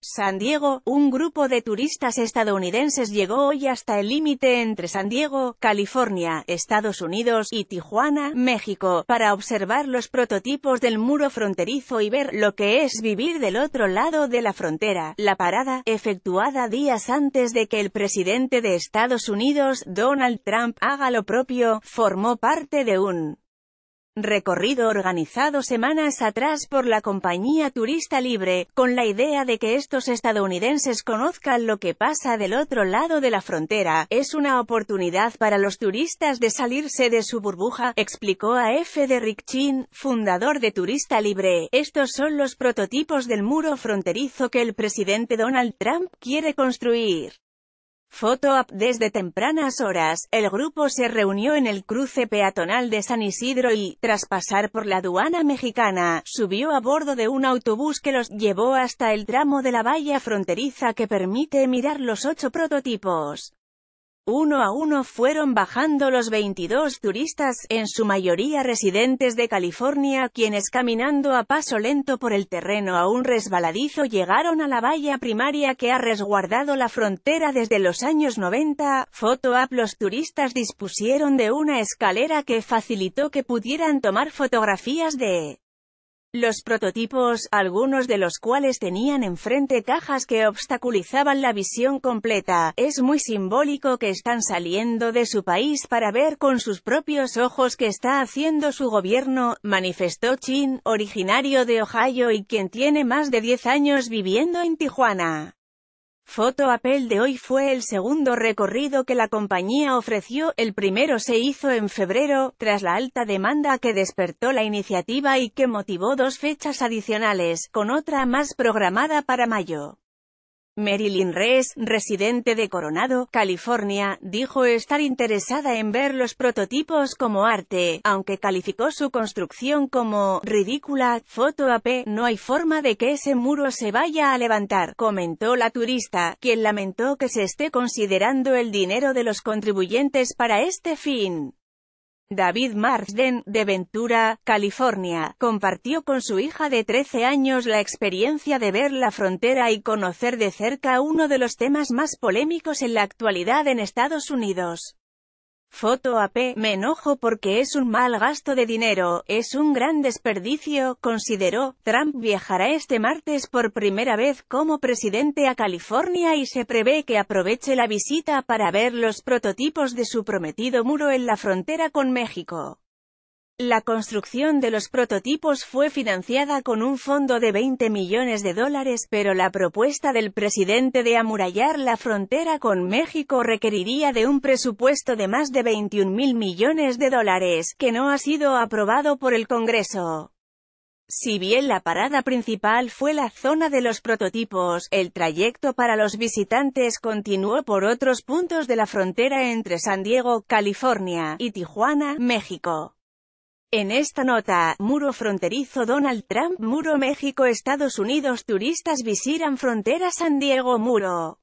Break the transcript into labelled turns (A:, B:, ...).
A: San Diego, un grupo de turistas estadounidenses llegó hoy hasta el límite entre San Diego, California, Estados Unidos, y Tijuana, México, para observar los prototipos del muro fronterizo y ver lo que es vivir del otro lado de la frontera. La parada, efectuada días antes de que el presidente de Estados Unidos, Donald Trump, haga lo propio, formó parte de un recorrido organizado semanas atrás por la compañía Turista Libre, con la idea de que estos estadounidenses conozcan lo que pasa del otro lado de la frontera. Es una oportunidad para los turistas de salirse de su burbuja, explicó a F. de Chin, fundador de Turista Libre. Estos son los prototipos del muro fronterizo que el presidente Donald Trump quiere construir. Foto up desde tempranas horas, el grupo se reunió en el cruce peatonal de San Isidro y, tras pasar por la aduana mexicana, subió a bordo de un autobús que los llevó hasta el tramo de la valla fronteriza que permite mirar los ocho prototipos. Uno a uno fueron bajando los 22 turistas, en su mayoría residentes de California, quienes caminando a paso lento por el terreno aún resbaladizo llegaron a la valla primaria que ha resguardado la frontera desde los años 90. Foto: app Los turistas dispusieron de una escalera que facilitó que pudieran tomar fotografías de los prototipos, algunos de los cuales tenían enfrente cajas que obstaculizaban la visión completa, es muy simbólico que están saliendo de su país para ver con sus propios ojos qué está haciendo su gobierno, manifestó Chin, originario de Ohio y quien tiene más de 10 años viviendo en Tijuana. Foto Apple de hoy fue el segundo recorrido que la compañía ofreció, el primero se hizo en febrero, tras la alta demanda que despertó la iniciativa y que motivó dos fechas adicionales, con otra más programada para mayo. Marilyn Rees, residente de Coronado, California, dijo estar interesada en ver los prototipos como arte, aunque calificó su construcción como «ridícula». Foto AP, no hay forma de que ese muro se vaya a levantar, comentó la turista, quien lamentó que se esté considerando el dinero de los contribuyentes para este fin. David Marsden, de Ventura, California, compartió con su hija de 13 años la experiencia de ver la frontera y conocer de cerca uno de los temas más polémicos en la actualidad en Estados Unidos. Foto AP, me enojo porque es un mal gasto de dinero, es un gran desperdicio, consideró. Trump viajará este martes por primera vez como presidente a California y se prevé que aproveche la visita para ver los prototipos de su prometido muro en la frontera con México. La construcción de los prototipos fue financiada con un fondo de 20 millones de dólares, pero la propuesta del presidente de amurallar la frontera con México requeriría de un presupuesto de más de 21 mil millones de dólares, que no ha sido aprobado por el Congreso. Si bien la parada principal fue la zona de los prototipos, el trayecto para los visitantes continuó por otros puntos de la frontera entre San Diego, California, y Tijuana, México. En esta nota, muro fronterizo Donald Trump, muro México Estados Unidos Turistas visitan frontera San Diego Muro.